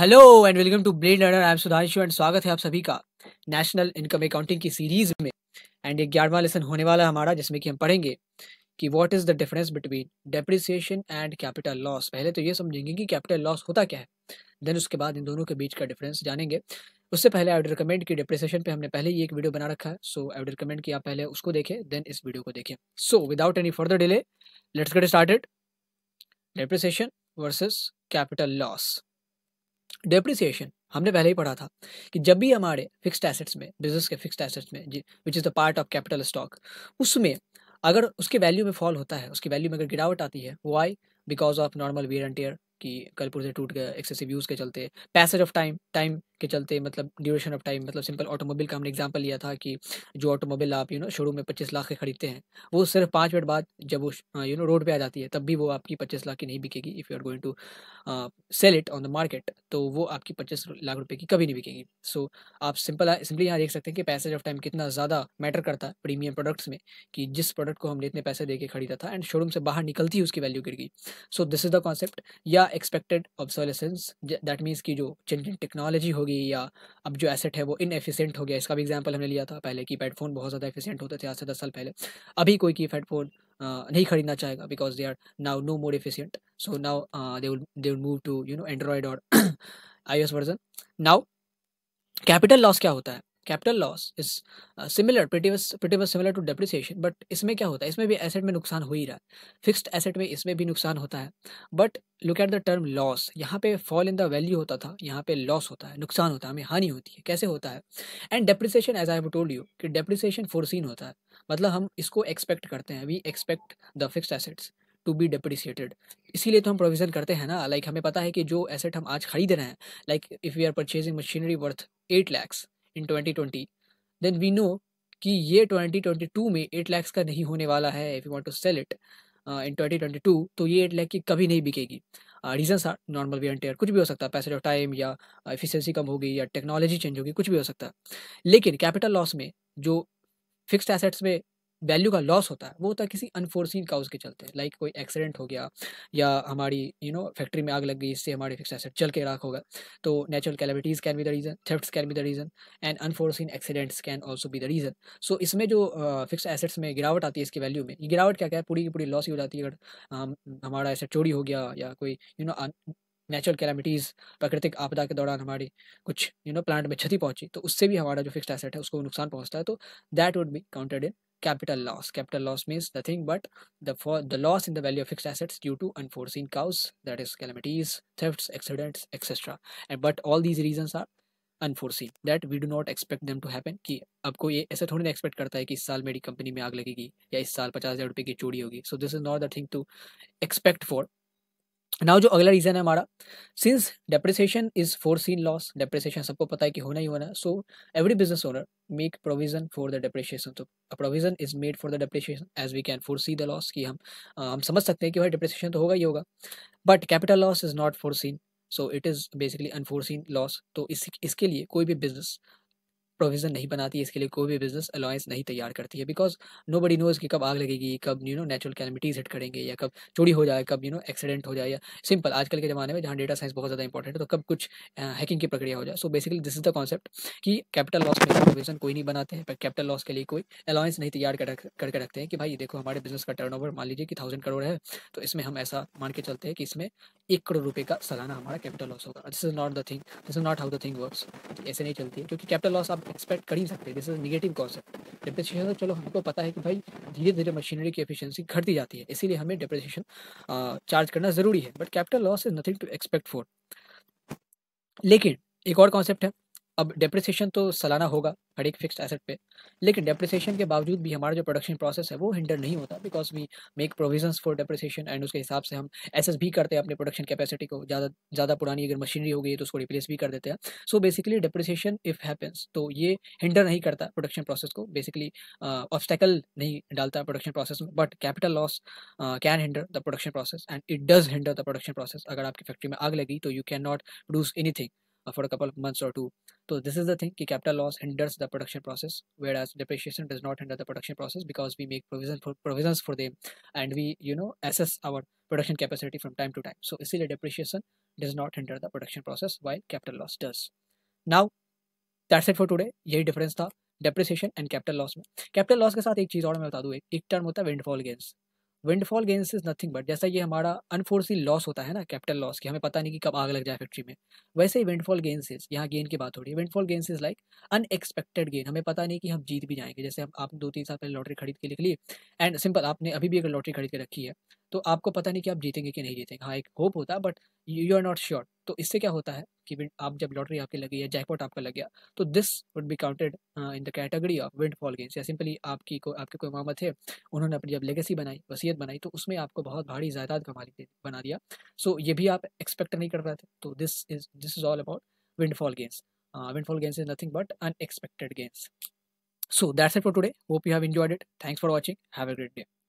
Hello and welcome to Brain Learner I am Sudhanshu and स्वागत है आप सभी का नेशनल इनकम अकाउंटिंग की सीरीज में एंड एक ग्यारहवा लेसन होने वाला है हमारा जिसमें कि हम पढ़ेंगे कि what is the difference between depreciation and capital loss पहले तो ये समझेंगे कि कैपिटल लॉस होता क्या है देन उसके बाद इन दोनों के बीच का डिफरेंस जानेंगे उससे पहले आई रिकमेंड कि डिप्रिसिएशन पे हमने पहले ही एक वीडियो बना रखा है सो आई वुड रिकमेंड कि आप पहले उसको देखें देन इस वीडियो को देखें so without any further delay let's get started depreciation versus capital loss depreciation हमने पहले ही पढ़ा था कि जब भी हमारे फिक्स्ड एसेट्स में बिजनेस के फिक्स्ड एसेट्स में which is the part of capital stock उसमें अगर उसके वैल्यू में फॉल होता है उसकी वैल्यू में अगर गिरावट आती है why because of normal wear and tear कि कल पुर्जे टूट गया एक्सेसिव यूज़ के चलते पैसेज ऑफ टाइम टाइम के चलते मतलब ड्यूरेशन ऑफ टाइम मतलब सिंपल ऑटोमोबाइल का हमने एग्जांपल लिया था कि जो ऑटोमोबाइल आप यू नो शुरू में पच्चीस लाख के खरीदते हैं वो सिर्फ पाँच मिनट बाद जब वो यू नो रोड पे आ जाती है तब भी वो आपकी पच्चीस लाख की नहीं बिकेगी if you are going to sell it on the market तो वो आपकी पच्चीस लाख रुपये की कभी नहीं बिकेगी सो so, आप सिंपल सिंपली यहाँ देख सकते हैं कि पैसेज ऑफ टाइम कितना ज़्यादा मैटर करता है प्रीमियम प्रोडक्ट्स में कि जिस प्रोडक्ट को हमने इतने पैसे दे के खरीदा था एंड शोरूम से बाहर निकलती है उसकी वैल्यू गिर गई so this is the concept या एक्सपेक्टेड ऑब्सोलेसेंस दैट मीन्स कि जो चेंजिंग टेक्नोलॉजी होगी या अब जो एसेट है वो इनएफिशिएंट हो गया इसका भी एग्जांपल हमने लिया था पहले की पैड फ़ोन बहुत ज़्यादा एफिशिएंट होते थे आज से दस साल पहले अभी कोई की पैड फ़ोन नहीं खरीदना चाहेगा because they are now no more efficient so now they they move to you know Android और i version now capital loss क्या होता है capital loss is similar pretty similar to depreciation but इसमें क्या होता है इसमें भी एसेट में नुकसान हो ही रहा है फिक्स्ड एसेट में इसमें भी नुकसान होता है but look at the term loss यहाँ पे फॉल इन द वैल्यू होता था यहाँ पे लॉस होता है नुकसान होता है हमें हानि होती है कैसे होता है and depreciation as I have told you कि डेप्रिसिएशन फोरसीन होता है मतलब हम इसको एक्सपेक्ट करते हैं we expect the fixed assets to be depreciated इसीलिए तो हम प्रोविजन करते हैं ना लाइक like हमें पता है कि जो एसेट हम आज खरीद रहे हैं like if we are purchasing machinery worth eight lakhs in 2020 then we know कि ये 2022 में एट लैक्स का नहीं होने वाला है if you want to sell it in 2022 तो ये एट लैख की कभी नहीं बिकेगी reason are normal wear and tear कुछ भी हो सकता है पैसेज ऑफ टाइम या एफिशिएंसी uh, कम होगी या टेक्नोलॉजी चेंज होगी कुछ भी हो सकता है लेकिन कैपिटल लॉस में जो फिक्स्ड एसेट्स में वैल्यू का लॉस होता है वो होता है किसी अनफोर्सिन काउज के चलते लाइक कोई एक्सीडेंट हो गया या हमारी यू नो फैक्ट्री में आग लग गई इससे हमारे फिक्स एसेट चल के राख होगा तो natural calamities can be the reason theft can be the reason and unforeseen accidents can also be the reason so इसमें जो फिक्स uh, एसेट्स में गिरावट आती है इसकी वैल्यू में ये गिरावट क्या क्या है पूरी की पूरी लॉस ही हो जाती है अगर हमारा एसेट चोरी हो गया या कोई यू नो नेचुरल कैलामिटीज़ प्राकृतिक आपदा के दौरान हमारी कुछ यू नो प्लांट में क्षति पहुंची तो उससे भी हमारा जो फिक्स्ड एसेट है उसको नुकसान पहुंचता है तो that would be counted in capital loss capital loss means nothing but the for the loss in the value of fixed assets due to unforeseen cows. that is calamities thefts accidents etc and but all these reasons are unforeseen that we do not expect them to happen ki aapko expect karta hai ki is company mein aag so this is not the thing to expect for now जो अगला reason है हमारा since depreciation is foreseen loss depreciation सबको पता है कि होना ही होना है so every business owner make provision for the depreciation तो provision is made for the depreciation as we can foresee the loss कि हम हम समझ सकते हैं कि भाई डिप्रिसिएशन तो होगा ही होगा but capital loss is not foreseen so it is basically unforeseen loss तो इस इसके लिए कोई भी बिजनेस प्रोविज़न नहीं बनाती इसके लिए कोई भी बिज़नेस अलाउंस नहीं तैयार करती है बिकॉज नो बडी नोज़ कि कब आग लगेगी कब you know natural calamities hit करेंगे या कब चोरी हो जाए कब यू नो एक्सीडेंट हो जाए या सिंपल आजकल के ज़माने में जहाँ डेटा साइंस बहुत ज़्यादा इंपॉर्टेंट है तो कब कुछ हैकिंग की प्रक्रिया हो जाए so basically this is the concept कि कैपिटल लॉस के लिए प्रोविज़न कोई नहीं बनाते हैं पर कैपिटल लॉस के लिए कोई अलायंस नहीं तैयार करके रखते हैं कि भाई देखो हमारे बिज़नेस का टर्न मान लीजिए कि थाउजेंड करोड़ है तो इसमें हम ऐसा मान के चलते हैं कि इसमें एक करोड़ रुपये का सालाना हमारा कैपिटल लॉस होगा this is not the thing this is not how the thing works ऐसे नहीं चलती है क्योंकि कैपिटल लॉस आप एक्सपेक्ट कर ही सकते this is negative concept depression तो चलो हमको पता है कि भाई धीरे धीरे मशीनरी की एफिशिएंसी घटती जाती है इसीलिए हमें डिप्रेशन चार्ज करना जरूरी है but capital loss is nothing to expect for लेकिन एक और कॉन्सेप्ट है अब डेप्रिसिएशन तो सालाना होगा हर एक फिक्स्ड एसेट पे लेकिन डेप्रिसिएशन के बावजूद भी हमारा जो प्रोडक्शन प्रोसेस है वो हिंडर नहीं होता because we make provisions for depreciation and उसके हिसाब से हम एसेस भी करते हैं अपने प्रोडक्शन कैपेसिटी को ज़्यादा ज़्यादा पुरानी अगर मशीनरी हो गई तो उसको रिप्लेस भी कर देते हैं so basically depreciation if happens तो ये हिंडर नहीं करता प्रोडक्शन प्रोसेस को बेसिकली ऑब्स्टेकल uh, नहीं डालता प्रोडक्शन प्रोसेस में but capital loss can hinder the production process and it does hinder the production process अगर आपकी फैक्ट्री में आग लगी तो you can not produce anything for a couple of months or two. So this is the thing, capital loss hinders the production process, whereas depreciation does not hinder the production process because we make provision for, provisions for them and we, you know, assess our production capacity from time to time. So isliye depreciation does not hinder the production process while capital loss does. Now, that's it for today. यही difference था depreciation and capital loss. Capital loss loss के साथ एक चीज़ और मैं बता दूँ एक, एक term windfall gains is nothing but जैसा ये हमारा अनफोर्सी लॉस होता है ना कैपिटल लॉस की हमें पता नहीं कि कब आग लग जाए फैक्ट्री में वैसे ही विंडफॉल गेंस इज यहाँ गेन की बात हो रही है windfall gains is like unexpected gain हमें पता नहीं कि हम जीत भी जाएंगे जैसे हम आप दो तीन साल पहले लॉटरी खरीद के लिख ली एंड सिंपल आपने अभी भी अगर लॉटरी खरीद के रखी है तो आपको पता नहीं कि आप जीतेंगे कि नहीं जीतेंगे हाँ एक होप होता है but you are not sure तो इससे क्या होता है आपकी विंड आप जब लॉटरी आपके लगी या जैकपॉट आपका लग गया तो this would be counted in the category of fall gains या सिंपली आपकी को आपके कोई मामा थे उन्होंने अपनी जब लेगेसी बनाई वसीयत बनाई तो उसमें आपको बहुत भारी जायदाद का मालिक बना दिया सो so, ये भी आप एक्सपेक्ट नहीं कर रहे थे तो this is this is all about fall gains windfall gains is nothing but unexpected gains so that's it for today hope you have enjoyed it thanks for watching have a great day